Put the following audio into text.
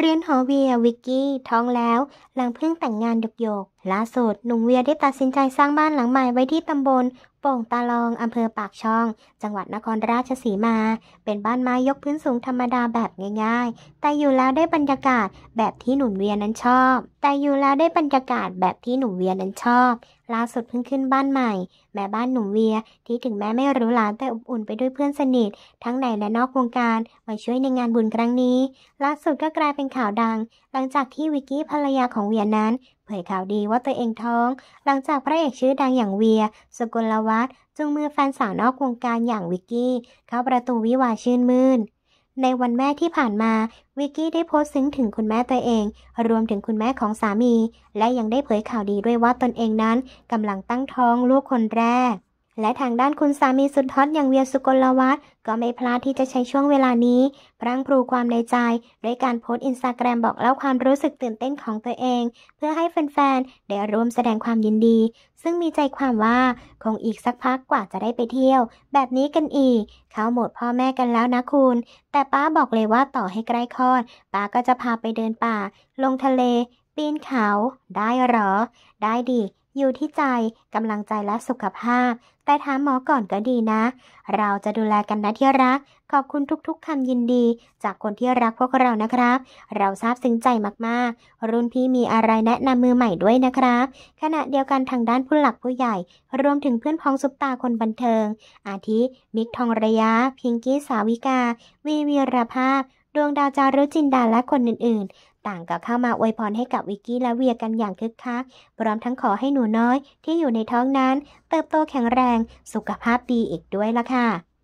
เรือนหอเวียวิกกี้ท้องแล้ว หลังเพิ่งแต่งงานดกโยกล่าสุดหนุ่มเวียได้ตัดสินใจสร้างบ้านหลังใหม่ไว้ที่ตำบลโป่งตาลองอำเภอปากช่อง จังหวัดนครราชสีมา เป็นบ้านไม้ยกพื้นสูงธรรมดาแบบง่าย ๆ แต่อยู่แล้วได้บรรยากาศแบบที่หนุ่มเวียนั้นชอบ แต่อยู่แล้วได้บรรยากาศแบบที่หนุ่มเวียนั้นชอบ ล่าสุดเพิ่งขึ้นบ้านใหม่ แม่บ้านหนุ่มเวียที่ถึงแม้ไม่รู้หลานแต่อบอุ่นไปด้วยเพื่อนสนิท ทั้งในและนอกวงการมาช่วยในงานบุญครั้งนี้ ล่าสุดก็กลายเป็นข่าวดัง หลังจากที่วิกกี้ภรรยาของเวียนั้นเผยข่าวดีว่าตัวเองท้อง หลังจากพระเอกชื่อดังอย่างเวียสกุลวัฒน์จูงมือแฟนสาวนอกวงการอย่างวิกกี้ เข้าประตูวิวาชื่นมืน่น ในวันแม่ที่ผ่านมา วิกกี้ได้โพสต์ซึ้งถึงคุณแม่ตัวเอง รวมถึงคุณแม่ของสามี และยังได้เผยข่าวดีด้วยว่าตนเองนั้นกำลังตั้งท้องลูกคนแรกและทางด้านคุณสามีสุดฮอตอย่างเวียสุกลวัฒน์ก็ไม่พลาดที่จะใช้ช่วงเวลานี้ พรังพรูความในใจด้วยการโพสต์อินสตาแกรมบอกเล่าความรู้สึกตื่นเต้นของตัวเอง เพื่อให้แฟนๆได้ร่วมแสดงความยินดี ซึ่งมีใจความว่าคงอีกสักพักกว่าจะได้ไปเที่ยว แบบนี้กันอีก เขาหมดพ่อแม่กันแล้วนะคุณ แต่ป้าบอกเลยว่าต่อให้ใกล้คลอดป้าก็จะพาไปเดินป่า ลงทะเล ปีนเขา ได้หรอ ได้ดิอยู่ที่ใจกำลังใจและสุขภาพ แต่ถามหมอก่อนก็ดีนะ เราจะดูแลกันนะที่รักขอบคุณทุกๆคำยินดีจากคนที่รักพวกเรานะครับ เราซาบซึ้งใจมากๆ รุ่นพี่มีอะไรแนะนำมือใหม่ด้วยนะครับ ขณะเดียวกันทางด้านผู้หลักผู้ใหญ่ รวมถึงเพื่อนพ้องซุปตาคนบันเทิง อาทิ มิกทองระยะพิงกี้สาวิกา วีวีรภาพ ดวงดาวจารุจินดาและคนอื่นๆต่างก็เข้ามาอวยพรให้กับวิกกี้และเวียกันอย่างคึกคัก พร้อมทั้งขอให้หนูน้อยที่อยู่ในท้องนั้น เติบโตแข็งแรง สุขภาพดีอีกด้วยล่ะค่ะ